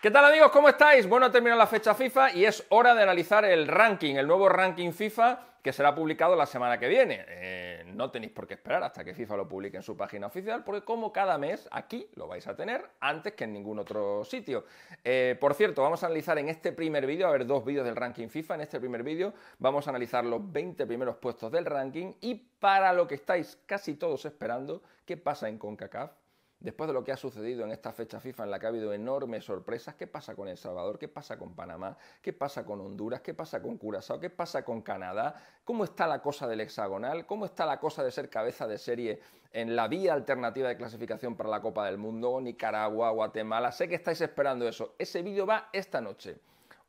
¿Qué tal amigos? ¿Cómo estáis? Bueno, ha terminado la fecha FIFA y es hora de analizar el ranking, el nuevo ranking FIFA que será publicado la semana que viene. Eh, no tenéis por qué esperar hasta que FIFA lo publique en su página oficial, porque como cada mes aquí lo vais a tener antes que en ningún otro sitio. Eh, por cierto, vamos a analizar en este primer vídeo, a ver dos vídeos del ranking FIFA, en este primer vídeo vamos a analizar los 20 primeros puestos del ranking y para lo que estáis casi todos esperando, ¿qué pasa en CONCACAF? Después de lo que ha sucedido en esta fecha FIFA en la que ha habido enormes sorpresas, ¿qué pasa con El Salvador? ¿Qué pasa con Panamá? ¿Qué pasa con Honduras? ¿Qué pasa con Curazao? ¿Qué pasa con Canadá? ¿Cómo está la cosa del hexagonal? ¿Cómo está la cosa de ser cabeza de serie en la vía alternativa de clasificación para la Copa del Mundo? Nicaragua, Guatemala. Sé que estáis esperando eso. Ese vídeo va esta noche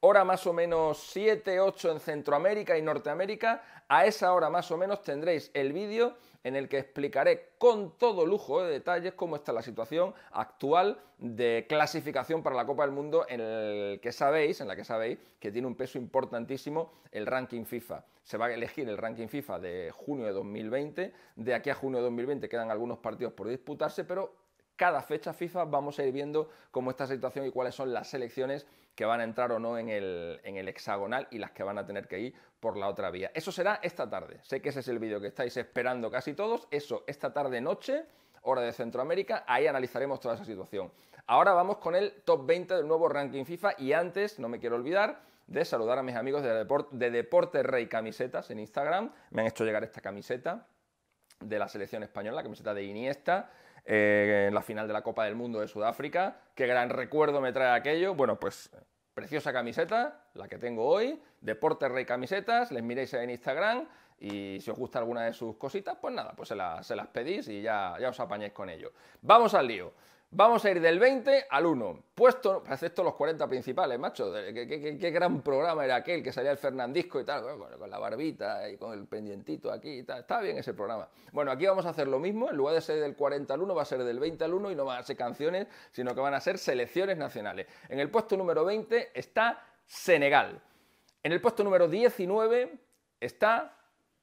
hora más o menos 7, 8 en Centroamérica y Norteamérica, a esa hora más o menos tendréis el vídeo en el que explicaré con todo lujo de detalles cómo está la situación actual de clasificación para la Copa del Mundo en el que sabéis, en la que sabéis que tiene un peso importantísimo el ranking FIFA. Se va a elegir el ranking FIFA de junio de 2020, de aquí a junio de 2020 quedan algunos partidos por disputarse, pero cada fecha FIFA vamos a ir viendo cómo está la situación y cuáles son las selecciones que van a entrar o no en el, hexagonal y las que van a tener que ir por la otra vía. Eso será esta tarde. Sé que ese es el vídeo que estáis esperando casi todos. Eso, esta tarde noche hora de Centroamérica, ahí analizaremos toda esa situación. Ahora vamos con el top 20 del nuevo ranking FIFA y antes, no me quiero olvidar, de saludar a mis amigos de, de Deporte Rey Camisetas en Instagram. Me han hecho llegar esta camiseta de la selección española, la camiseta de Iniesta. Eh, en la final de la Copa del Mundo de Sudáfrica. Qué gran recuerdo me trae aquello. Bueno, pues preciosa camiseta, la que tengo hoy, Deporte Rey Camisetas, les miréis en Instagram y si os gusta alguna de sus cositas, pues nada, pues se, las pedís y ya, ya os apañáis con ello. Vamos al lío. Vamos a ir del 20 al 1. Puesto, excepto los 40 principales, macho. ¿Qué, gran programa era aquel que salía el Fernandisco y tal, con, con, la barbita y con el pendientito aquí y tal. Estaba bien ese programa. Bueno, aquí vamos a hacer lo mismo. En lugar de ser del 40 al 1, va a ser del 20 al 1 y no van a ser canciones, sino que van a ser selecciones nacionales. En el puesto número 20 está Senegal. En el puesto número 19 está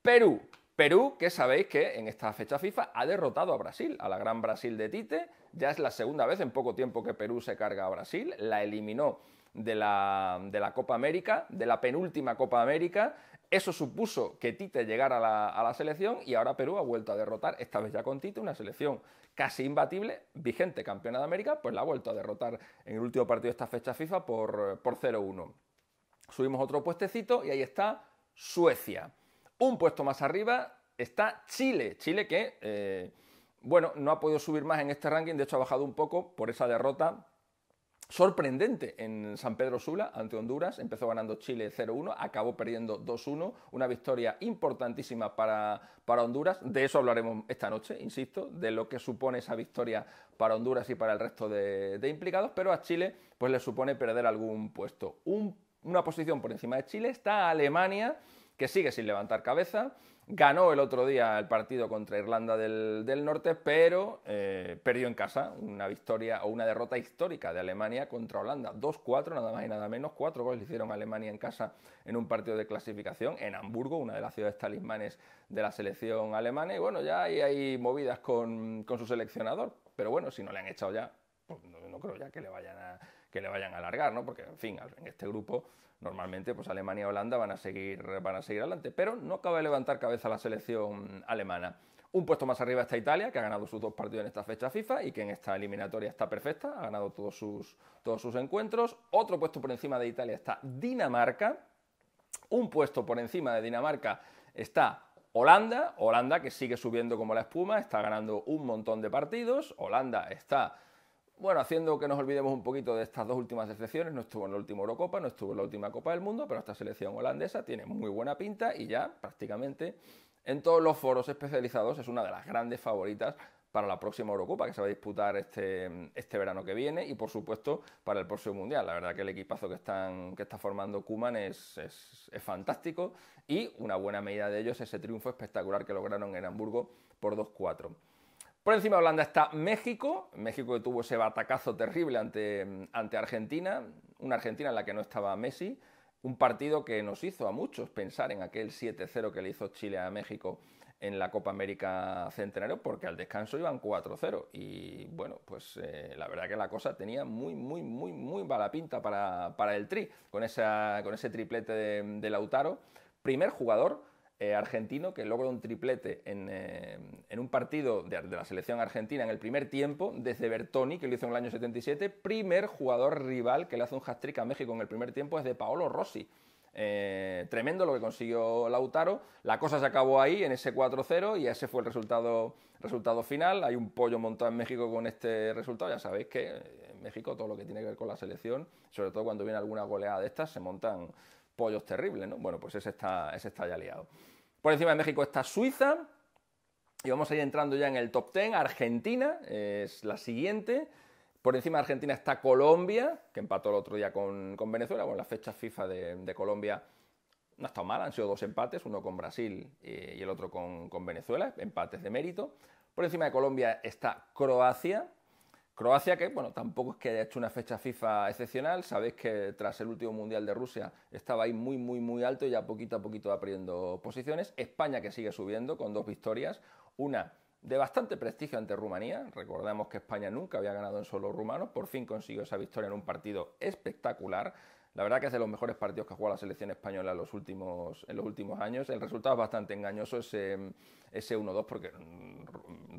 Perú. Perú, que sabéis que en esta fecha FIFA ha derrotado a Brasil, a la gran Brasil de Tite. Ya es la segunda vez en poco tiempo que Perú se carga a Brasil. La eliminó de la, Copa América, de la penúltima Copa América. Eso supuso que Tite llegara a la, selección y ahora Perú ha vuelto a derrotar, esta vez ya con Tite, una selección casi imbatible, vigente campeona de América, pues la ha vuelto a derrotar en el último partido de esta fecha FIFA por, por 0-1. Subimos otro puestecito y ahí está Suecia. Un puesto más arriba está Chile. Chile que, eh, bueno, no ha podido subir más en este ranking, de hecho ha bajado un poco por esa derrota sorprendente en San Pedro Sula ante Honduras. Empezó ganando Chile 0-1, acabó perdiendo 2-1, una victoria importantísima para, Honduras. De eso hablaremos esta noche, insisto, de lo que supone esa victoria para Honduras y para el resto de, implicados, pero a Chile pues le supone perder algún puesto. una posición por encima de Chile está Alemania que sigue sin levantar cabeza. Ganó el otro día el partido contra Irlanda del, Norte, pero eh, perdió en casa una victoria o una derrota histórica de Alemania contra Holanda. 2-4, nada más y nada menos. Cuatro goles le hicieron a Alemania en casa en un partido de clasificación en Hamburgo, una de las ciudades talismanes de la selección alemana. Y bueno, ya hay, hay movidas con, su seleccionador. Pero bueno, si no le han echado ya, pues no creo ya que le vayan a, que le vayan a alargar, ¿no? Porque, en fin, en este grupo normalmente pues Alemania y Holanda van a seguir, van seguir adelante, pero no acaba de levantar cabeza la selección alemana. Un puesto más arriba está Italia, que ha ganado sus dos partidos en esta fecha FIFA y que en esta eliminatoria está perfecta, ha ganado todos sus, todos sus encuentros. Otro puesto por encima de Italia está Dinamarca. Un puesto por encima de Dinamarca está Holanda. Holanda que sigue subiendo como la espuma, está ganando un montón de partidos. Holanda está bueno, haciendo que nos olvidemos un poquito de estas dos últimas selecciones, no estuvo en la última Eurocopa, no estuvo en la última Copa del Mundo, pero esta selección holandesa tiene muy buena pinta y ya prácticamente en todos los foros especializados es una de las grandes favoritas para la próxima Eurocopa que se va a disputar este, este verano que viene y por supuesto para el próximo Mundial. La verdad que el equipazo que, está formando Kuman es, fantástico y una buena medida de ellos ese triunfo espectacular que lograron en Hamburgo por 2-4. Por encima de Holanda está México, México que tuvo ese batacazo terrible ante, ante Argentina, una Argentina en la que no estaba Messi, un partido que nos hizo a muchos pensar en aquel 7-0 que le hizo Chile a México en la Copa América Centenario, porque al descanso iban 4-0. Y bueno, pues eh, la verdad que la cosa tenía muy, muy, muy, muy mala pinta para, el Tri, con, esa, con ese triplete de Lautaro, primer jugador eh, argentino que logra un triplete en, eh, un partido de, la selección argentina en el primer tiempo, desde Bertoni, que lo hizo en el año 77. Primer jugador rival que le hace un hat-trick a México en el primer tiempo es de Paolo Rossi. Eh, tremendo lo que consiguió Lautaro. La cosa se acabó ahí, en ese 4-0, y ese fue el resultado, resultado final. Hay un pollo montado en México con este resultado. Ya sabéis que en México todo lo que tiene que ver con la selección, sobre todo cuando viene alguna goleada de estas, se montan, pollos terribles, ¿no? Bueno, pues ese está, ese está ya liado. Por encima de México está Suiza, y vamos a ir entrando ya en el top 10. Argentina eh, es la siguiente. Por encima de Argentina está Colombia, que empató el otro día con, Venezuela. Bueno, la fecha FIFA de, Colombia no ha estado mal, han sido dos empates, uno con Brasil eh, y el otro con, con Venezuela, empates de mérito. Por encima de Colombia está Croacia, Croacia, que bueno, tampoco es que haya hecho una fecha FIFA excepcional, sabéis que tras el último Mundial de Rusia estaba ahí muy, muy, muy alto y ya poquito a poquito va perdiendo posiciones. España que sigue subiendo con dos victorias, una de bastante prestigio ante Rumanía, recordemos que España nunca había ganado en solo rumano. por fin consiguió esa victoria en un partido espectacular. La verdad que es de los mejores partidos que ha jugado la selección española en los últimos, en los últimos años. El resultado es bastante engañoso, ese, ese 1-2, porque mm,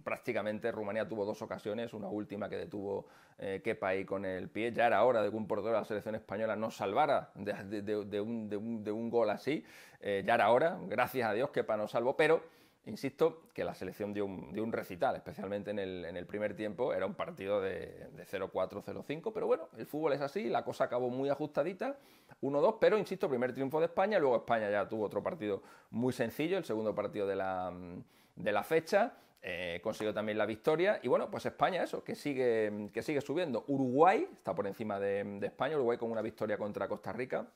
prácticamente Rumanía tuvo dos ocasiones, una última que detuvo eh, Kepa ahí con el pie. Ya era hora de que un portero de la selección española nos salvara de, un, gol así. Eh, ya era hora, gracias a Dios Kepa nos salvó, pero Insisto que la selección dio un, recital, especialmente en el, primer tiempo. Era un partido de, 0-4-0-5, pero bueno, el fútbol es así, la cosa acabó muy ajustadita, 1-2, pero insisto, primer triunfo de España, luego España ya tuvo otro partido muy sencillo, el segundo partido de la fecha eh, consiguió también la victoria. Y bueno, pues España, eso, que sigue, que sigue subiendo. Uruguay está por encima de, España, Uruguay con una victoria contra Costa Rica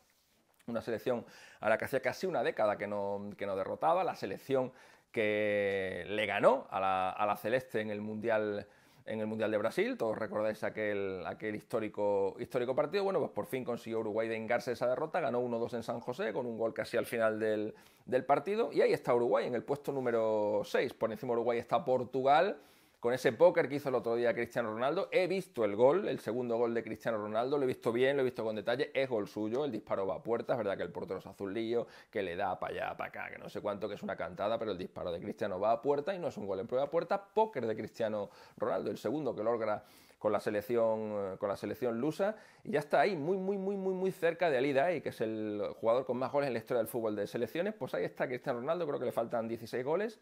una selección a la que hacía casi una década que no, que no derrotaba, la selección que le ganó a la, a la Celeste en el Mundial en el Mundial de Brasil, todos recordáis aquel, histórico, partido, bueno, pues por fin consiguió Uruguay vengarse esa derrota, ganó 1-2 en San José con un gol casi al final del, del partido y ahí está Uruguay en el puesto número 6, por encima de Uruguay está Portugal con ese póker que hizo el otro día Cristiano Ronaldo. He visto el gol, el segundo gol de Cristiano Ronaldo, lo he visto bien, lo he visto con detalle, es gol suyo, el disparo va a puertas, verdad que el portero es azulillo, que le da para allá, para acá, que no sé cuánto, que es una cantada, pero el disparo de Cristiano va a puerta y no es un gol en prueba a puerta, póker de Cristiano Ronaldo, el segundo que logra con la selección, eh, con la selección lusa, y ya está ahí, muy, muy, muy, muy, muy cerca de Alida, y eh, que es el jugador con más goles en la historia del fútbol de selecciones, pues ahí está Cristiano Ronaldo, creo que le faltan 16 goles,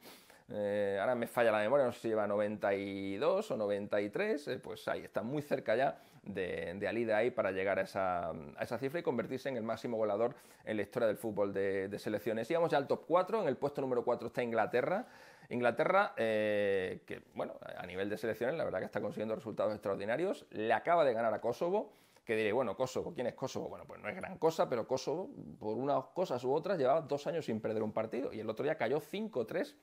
eh, ahora me falla la memoria, no sé si lleva 92 o 93, pues ahí está muy cerca ya de, de para llegar a esa, a esa, cifra y convertirse en el máximo goleador en la historia del fútbol de, de selecciones. Y vamos ya al top 4, en el puesto número 4 está Inglaterra, Inglaterra, eh, que bueno, a nivel de selecciones, la verdad que está consiguiendo resultados extraordinarios, le acaba de ganar a Kosovo, que diré, bueno, Kosovo, ¿quién es Kosovo? Bueno, pues no es gran cosa, pero Kosovo, por unas cosas u otras, llevaba dos años sin perder un partido y el otro día cayó 5-3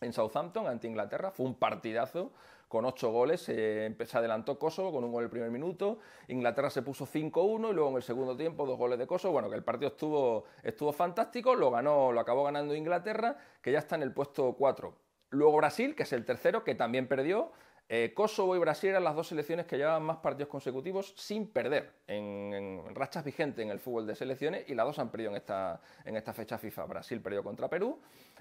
en Southampton ante Inglaterra, fue un partidazo con ocho goles. se eh, adelantó Kosovo con un gol en el primer minuto, Inglaterra se puso 5-1 y luego en el segundo tiempo dos goles de Kosovo. Bueno, que el partido estuvo, estuvo fantástico, lo ganó, lo acabó ganando Inglaterra, que ya está en el puesto 4. Luego Brasil, que es el tercero, que también perdió, eh, Kosovo y Brasil eran las dos selecciones que llevaban más partidos consecutivos sin perder en, rachas vigentes en el fútbol de selecciones y las dos han perdido en esta, fecha FIFA. Brasil perdió contra Perú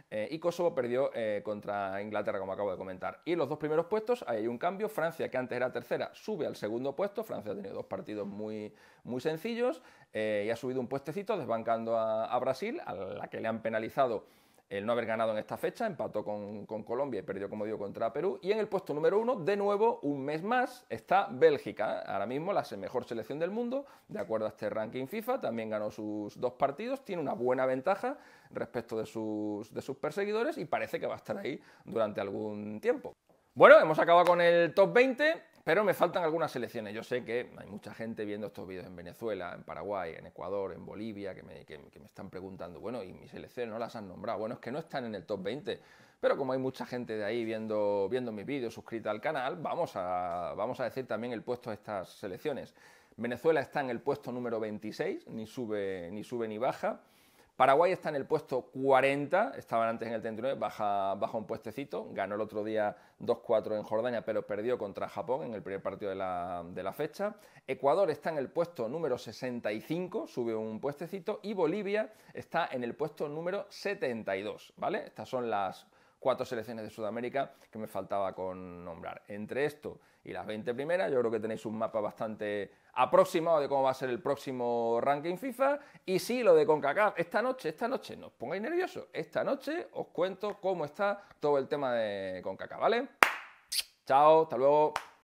eh, y Kosovo perdió eh, contra Inglaterra, como acabo de comentar. Y los dos primeros puestos hay un cambio. Francia, que antes era tercera, sube al segundo puesto. Francia ha tenido dos partidos muy, muy sencillos y ha subido un puestecito desbancando a Brasil, a la que le han penalizado el no haber ganado en esta fecha, empató con, Colombia y perdió, como digo, contra Perú. Y en el puesto número uno, de nuevo, un mes más, está Bélgica. ¿eh? Ahora mismo la mejor selección del mundo, de acuerdo a este ranking FIFA, también ganó sus dos partidos, tiene una buena ventaja respecto de sus, de sus perseguidores y parece que va a estar ahí durante algún tiempo. Bueno, hemos acabado con el top 20. Pero me faltan algunas selecciones. Yo sé que hay mucha gente viendo estos vídeos en Venezuela, en Paraguay, en Ecuador, en Bolivia, que me, están preguntando, bueno, ¿y mis selecciones no las han nombrado? Bueno, es que no están en el top 20. Pero como hay mucha gente de ahí viendo, viendo mis vídeos, suscrita al canal, vamos a, vamos a decir también el puesto de estas selecciones. Venezuela está en el puesto número 26, ni sube ni, sube, ni baja. Paraguay está en el puesto 40, estaban antes en el 39, baja, un puestecito, ganó el otro día 2-4 en Jordania, pero perdió contra Japón en el primer partido de la, de la, fecha. Ecuador está en el puesto número 65, sube un puestecito, y Bolivia está en el puesto número 72, ¿vale? Estas son las cuatro selecciones de Sudamérica que me faltaba con nombrar. Entre esto y las 20 primeras, yo creo que tenéis un mapa bastante aproximado de cómo va a ser el próximo ranking FIFA. Y sí, lo de CONCACAF, esta noche, esta noche, no os pongáis nerviosos, esta noche os cuento cómo está todo el tema de CONCACAF, ¿vale? Chao, hasta luego.